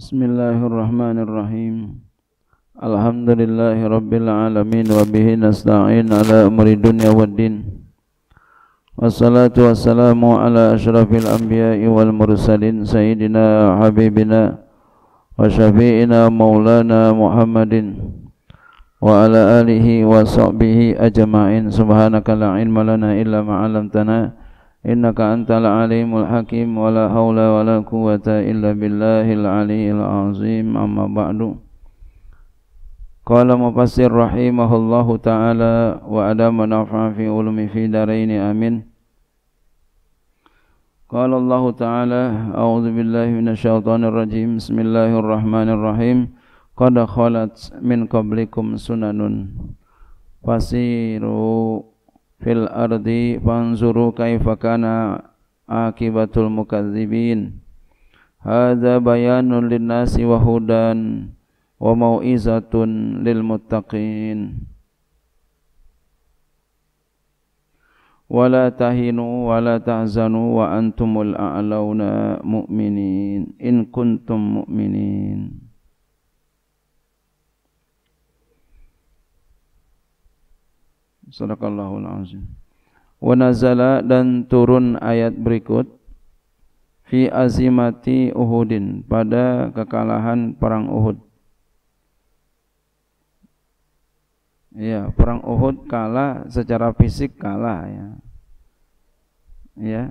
Bismillahirrahmanirrahim Alhamdulillahi Rabbil Alamin Wabihi nasta'in ala umri dunya wa din Wassalatu wassalamu ala ashrafil anbiya'i wal mursalin Sayyidina Habibina Wa syafi'ina maulana Muhammadin Wa ala alihi wa sahbihi ajma'in Subhanaka la ilma lana illa ma'alamtana innaka antal alimul hakim wala haula wala quwata illa billahil aliyil azim amma ba'du Qala mufassir rahimahullahu taala wa adama nafa'a fi ulumi fi daraini amin قال الله تعالى أعوذ بالله من الشيطان الرجيم بسم الله الرحمن الرحيم قد خلت من قبلكم سنن فسيروا fil ardi fanzuru kaifa kana akibatul mukadzibin hadza bayanun linnasi wa hudan wa mau'izatun lil muttaqin wala tahinu wala tahzanu wa antumul a'launa mu'minin in kuntum mu'minin Sadaqallahul azim. Wa nazala dan turun ayat berikut fi azimati Uhudin pada kekalahan perang Uhud. Ya, perang Uhud kalah secara fisik kalah ya. Ya.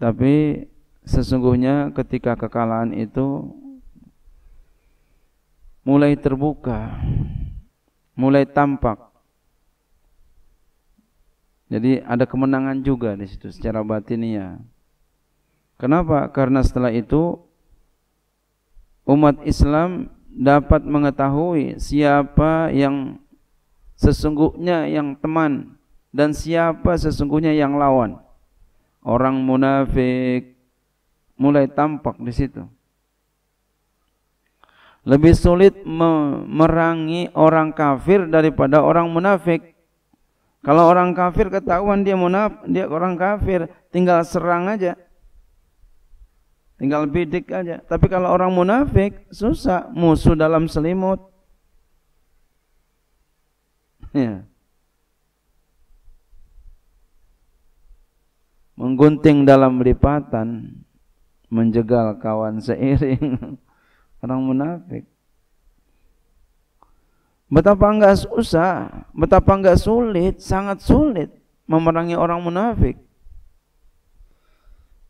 Tapi sesungguhnya ketika kekalahan itu mulai terbuka, mulai tampak jadi ada kemenangan juga di situ secara batinnya. Kenapa? Karena setelah itu umat Islam dapat mengetahui siapa yang sesungguhnya yang teman dan siapa sesungguhnya yang lawan. Orang munafik mulai tampak di situ. Lebih sulit memerangi orang kafir daripada orang munafik kalau orang kafir ketahuan dia munaf, dia orang kafir, tinggal serang aja. Tinggal bidik aja. Tapi kalau orang munafik susah, musuh dalam selimut. Ya. Menggunting dalam lipatan, menjegal kawan seiring orang munafik. Betapa enggak susah, betapa enggak sulit, sangat sulit memerangi orang munafik.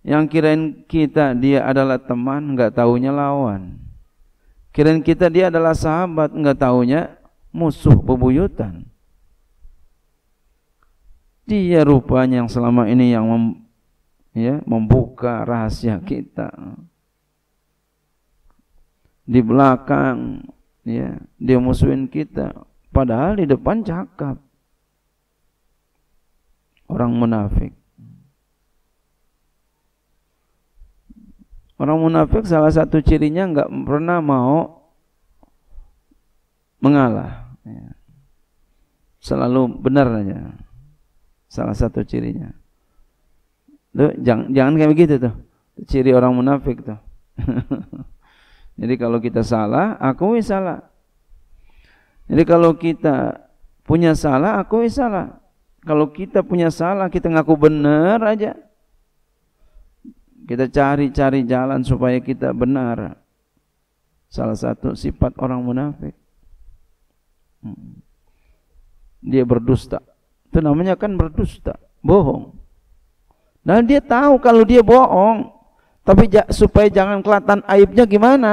Yang kirain kita dia adalah teman, enggak tahunya lawan. Kirain kita dia adalah sahabat, enggak tahunya musuh bebuyutan. Dia rupanya yang selama ini yang mem, ya, membuka rahasia kita. Di belakang ya dia musuhin kita padahal di depan cakap orang munafik orang munafik salah satu cirinya nggak pernah mau mengalah ya. selalu benar aja salah satu cirinya tuh jangan jangan kayak begitu tuh ciri orang munafik tuh Jadi kalau kita salah, akui salah. Jadi kalau kita punya salah, akui salah. Kalau kita punya salah, kita ngaku benar aja. Kita cari-cari jalan supaya kita benar. Salah satu sifat orang munafik. Hmm. Dia berdusta. Itu namanya kan berdusta, bohong. Dan dia tahu kalau dia bohong, tapi ja, supaya jangan kelihatan aibnya gimana?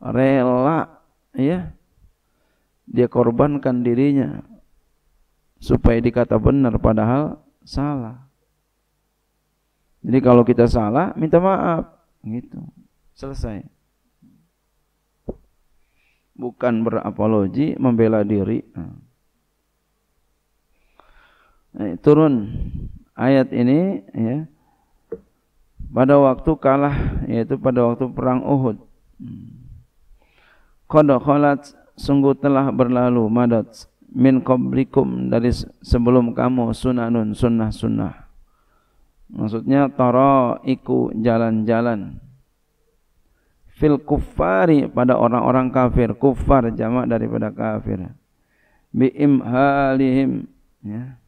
Rela ya. Dia korbankan dirinya supaya dikata benar padahal salah. Jadi kalau kita salah minta maaf gitu. Selesai. Bukan berapologi membela diri. Nah, nah turun ayat ini ya pada waktu kalah yaitu pada waktu perang Uhud qada khalat sungguh telah berlalu madat min qablikum dari sebelum kamu sunanun sunnah-sunnah maksudnya toro iku jalan-jalan fil kufari pada orang-orang kafir kuffar jamak daripada kafir Biim halihim ya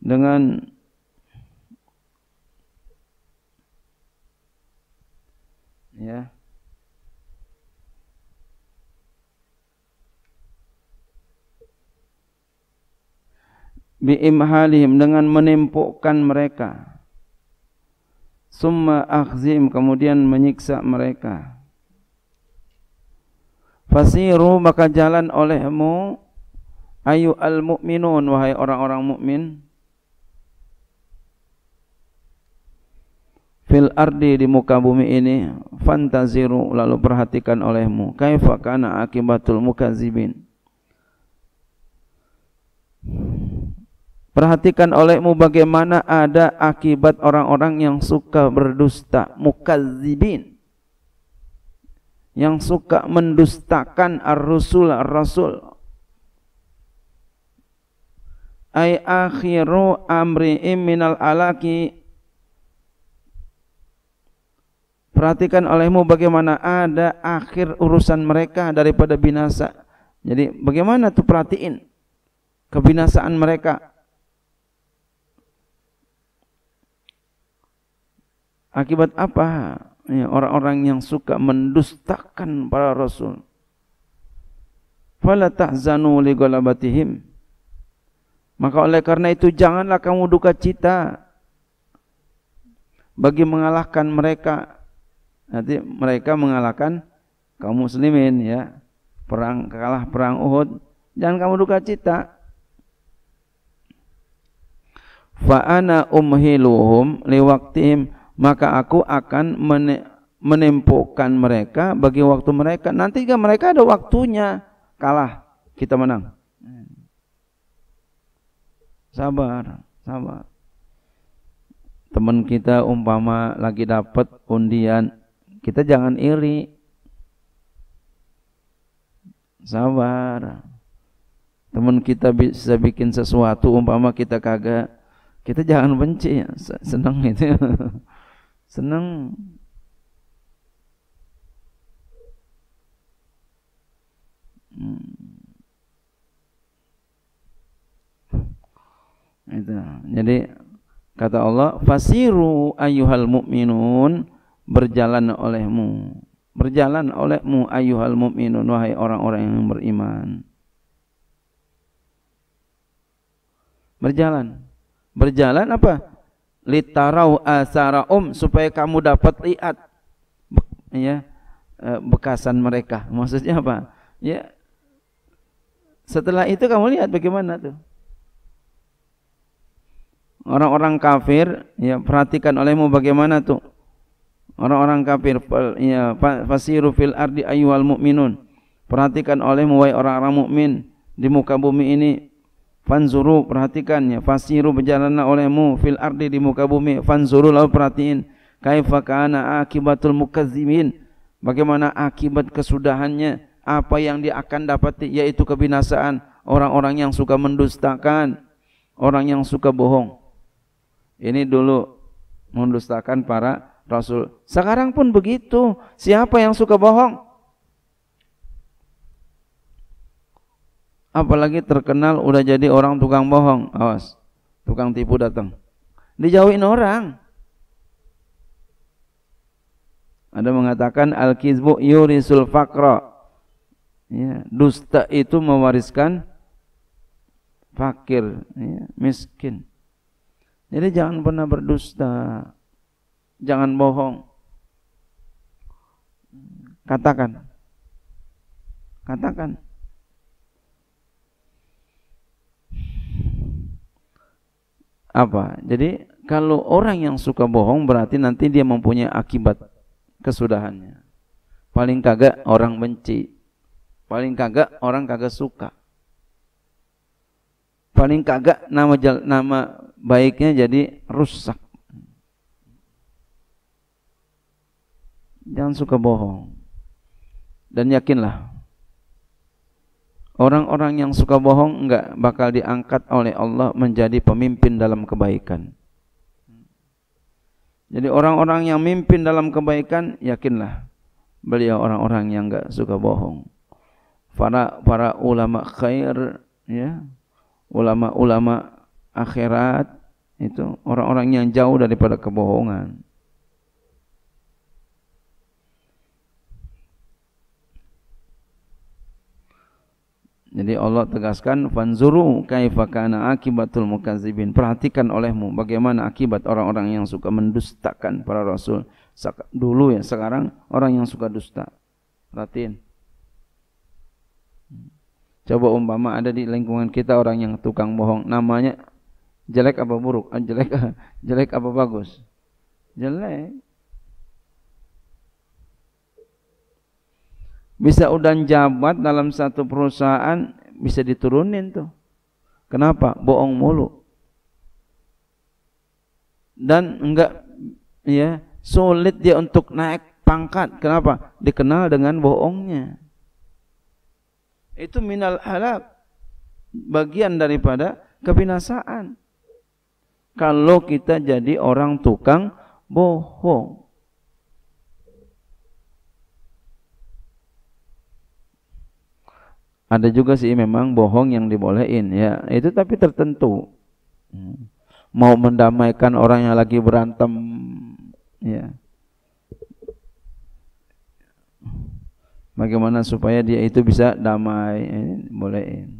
dengan ya biimhalihim dengan menimpukkan mereka summa akhzim kemudian menyiksa mereka fasiru maka jalan olehmu ayu al mukminun wahai orang-orang mukmin fil ardi di muka bumi ini fantaziru lalu perhatikan olehmu kaifa kana akibatul mukazibin Perhatikan olehmu bagaimana ada akibat orang-orang yang suka berdusta, mukazibin. Yang suka mendustakan ar-rusul ar-rasul. Ai akhiru amri'im minal alaki perhatikan olehmu bagaimana ada akhir urusan mereka daripada binasa jadi bagaimana tuh perhatiin kebinasaan mereka akibat apa ya, orang-orang ya, yang suka mendustakan para rasul fala tahzanu li maka oleh karena itu janganlah kamu duka cita bagi mengalahkan mereka nanti mereka mengalahkan kaum muslimin ya perang kalah perang Uhud jangan kamu duka cita fa ana umhiluhum liwaktihim maka aku akan menempuhkan mereka bagi waktu mereka nanti kan mereka ada waktunya kalah kita menang sabar sabar teman kita umpama lagi dapat undian kita jangan iri. Sabar. Teman kita bisa bikin sesuatu umpama kita kagak. Kita jangan benci ya. Senang itu. Senang. Hmm. itu jadi kata Allah fasiru ayyuhal mu'minun berjalan olehmu berjalan olehmu ayuhal mu'minun wahai orang-orang yang beriman berjalan berjalan apa litarau asara om supaya kamu dapat lihat ya e, bekasan mereka maksudnya apa ya setelah itu kamu lihat bagaimana tuh orang-orang kafir ya perhatikan olehmu bagaimana tuh orang-orang kafir ya fasiru fil ardi ayyuhal mu'minun perhatikan olehmu wahai orang-orang mukmin di muka bumi ini fanzuru perhatikan ya fasiru berjalanlah olehmu fil ardi di muka bumi fanzuru lalu perhatiin kaifa kana akibatul mukazzimin bagaimana akibat kesudahannya apa yang dia akan dapati yaitu kebinasaan orang-orang yang suka mendustakan orang yang suka bohong ini dulu mendustakan para Rasul. Sekarang pun begitu. Siapa yang suka bohong? Apalagi terkenal udah jadi orang tukang bohong. Awas, tukang tipu datang. Dijauhin orang. Ada mengatakan al-kizbu yurisul sulfakro Ya, dusta itu mewariskan fakir, ya, miskin. Jadi jangan pernah berdusta jangan bohong. Katakan. Katakan. Apa? Jadi kalau orang yang suka bohong berarti nanti dia mempunyai akibat kesudahannya. Paling kagak orang benci. Paling kagak orang kagak suka. Paling kagak nama nama baiknya jadi rusak. Jangan suka bohong. Dan yakinlah Orang-orang yang suka bohong enggak bakal diangkat oleh Allah menjadi pemimpin dalam kebaikan. Jadi orang-orang yang mimpin dalam kebaikan yakinlah beliau orang-orang yang enggak suka bohong. Para para ulama khair ya, ulama-ulama akhirat itu orang-orang yang jauh daripada kebohongan. Jadi Allah tegaskan fanzuru kaifa kana akibatul mukadzibin. Perhatikan olehmu bagaimana akibat orang-orang yang suka mendustakan para rasul dulu ya sekarang orang yang suka dusta. Perhatiin. Coba umpama ada di lingkungan kita orang yang tukang bohong namanya jelek apa buruk? Ah, jelek jelek apa bagus? Jelek. bisa udan jabat dalam satu perusahaan bisa diturunin tuh kenapa bohong mulu dan enggak ya sulit dia untuk naik pangkat kenapa dikenal dengan bohongnya itu minal halak bagian daripada kebinasaan kalau kita jadi orang tukang bohong ada juga sih memang bohong yang dibolehin ya itu tapi tertentu mau mendamaikan orang yang lagi berantem ya bagaimana supaya dia itu bisa damai ya, bolehin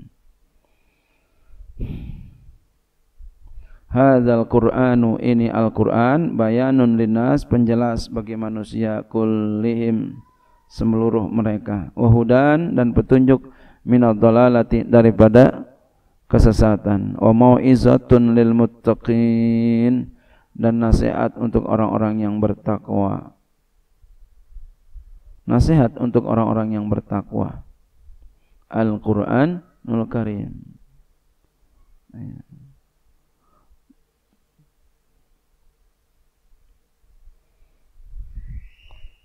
Hadzal Qur'anu ini Al-Qur'an bayanun linnas penjelas bagi manusia kullihim seluruh mereka wahudan dan petunjuk minad dalalati daripada kesesatan wa mau'izatun lil muttaqin dan nasihat untuk orang-orang yang bertakwa nasihat untuk orang-orang yang bertakwa Al-Qur'an Nul Karim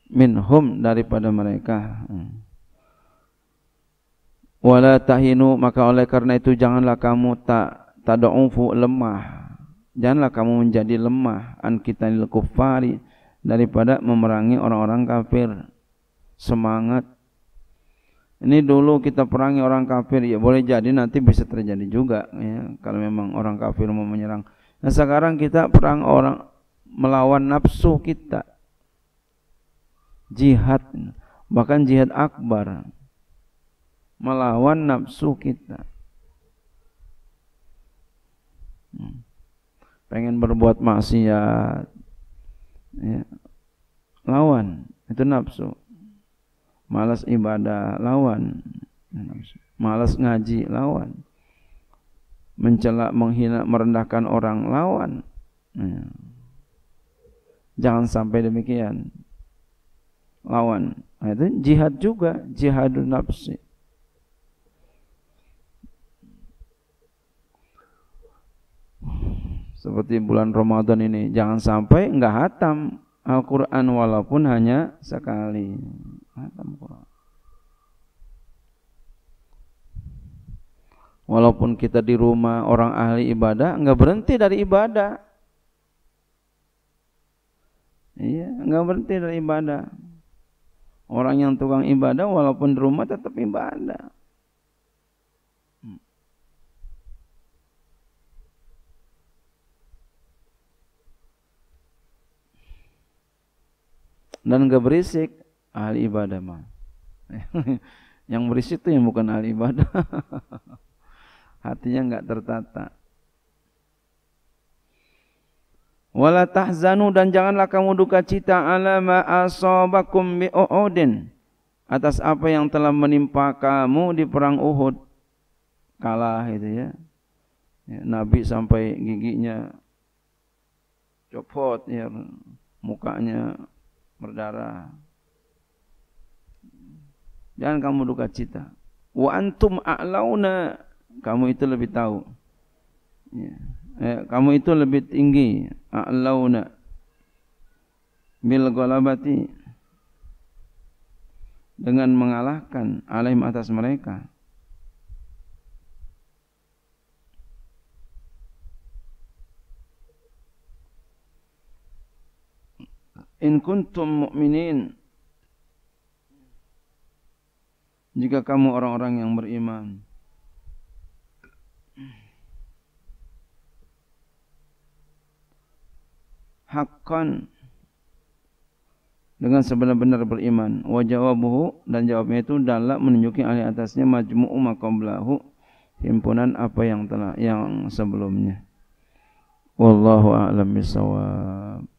minhum daripada mereka hmm wala tahinu maka oleh karena itu janganlah kamu tak tadaufu lemah janganlah kamu menjadi lemah an kita lil kuffari daripada memerangi orang-orang kafir semangat ini dulu kita perangi orang kafir ya boleh jadi nanti bisa terjadi juga ya kalau memang orang kafir mau menyerang nah sekarang kita perang orang melawan nafsu kita jihad bahkan jihad akbar melawan nafsu kita. Hmm. Pengen berbuat maksiat, ya. lawan itu nafsu. Malas ibadah, lawan. Malas ngaji, lawan. Mencela, menghina, merendahkan orang, lawan. Ya. Jangan sampai demikian. Lawan. Nah, itu jihad juga, jihadun nafsi. seperti bulan Ramadan ini jangan sampai enggak hatam Al-Quran walaupun hanya sekali hatam Quran walaupun kita di rumah orang ahli ibadah enggak berhenti dari ibadah iya nggak berhenti dari ibadah orang yang tukang ibadah walaupun di rumah tetap ibadah dan gak berisik ahli ibadah mah yang berisik itu yang bukan ahli ibadah hatinya enggak tertata wala tahzanu dan janganlah kamu duka cita ala ma asabakum bi Uhudin atas apa yang telah menimpa kamu di perang Uhud kalah itu ya. ya Nabi sampai giginya copot ya mukanya berdarah. Jangan kamu duka cita. Wa antum a'launa, kamu itu lebih tahu. Ya. Eh, kamu itu lebih tinggi, a'launa. Bil golabati dengan mengalahkan alaih atas mereka in kuntum mu'minin jika kamu orang-orang yang beriman hakkan dengan sebenar-benar beriman wa jawabuhu dan jawabnya itu dalam menunjukkan alih atasnya majmu'u maqablahu himpunan apa yang telah yang sebelumnya wallahu a'lam bisawab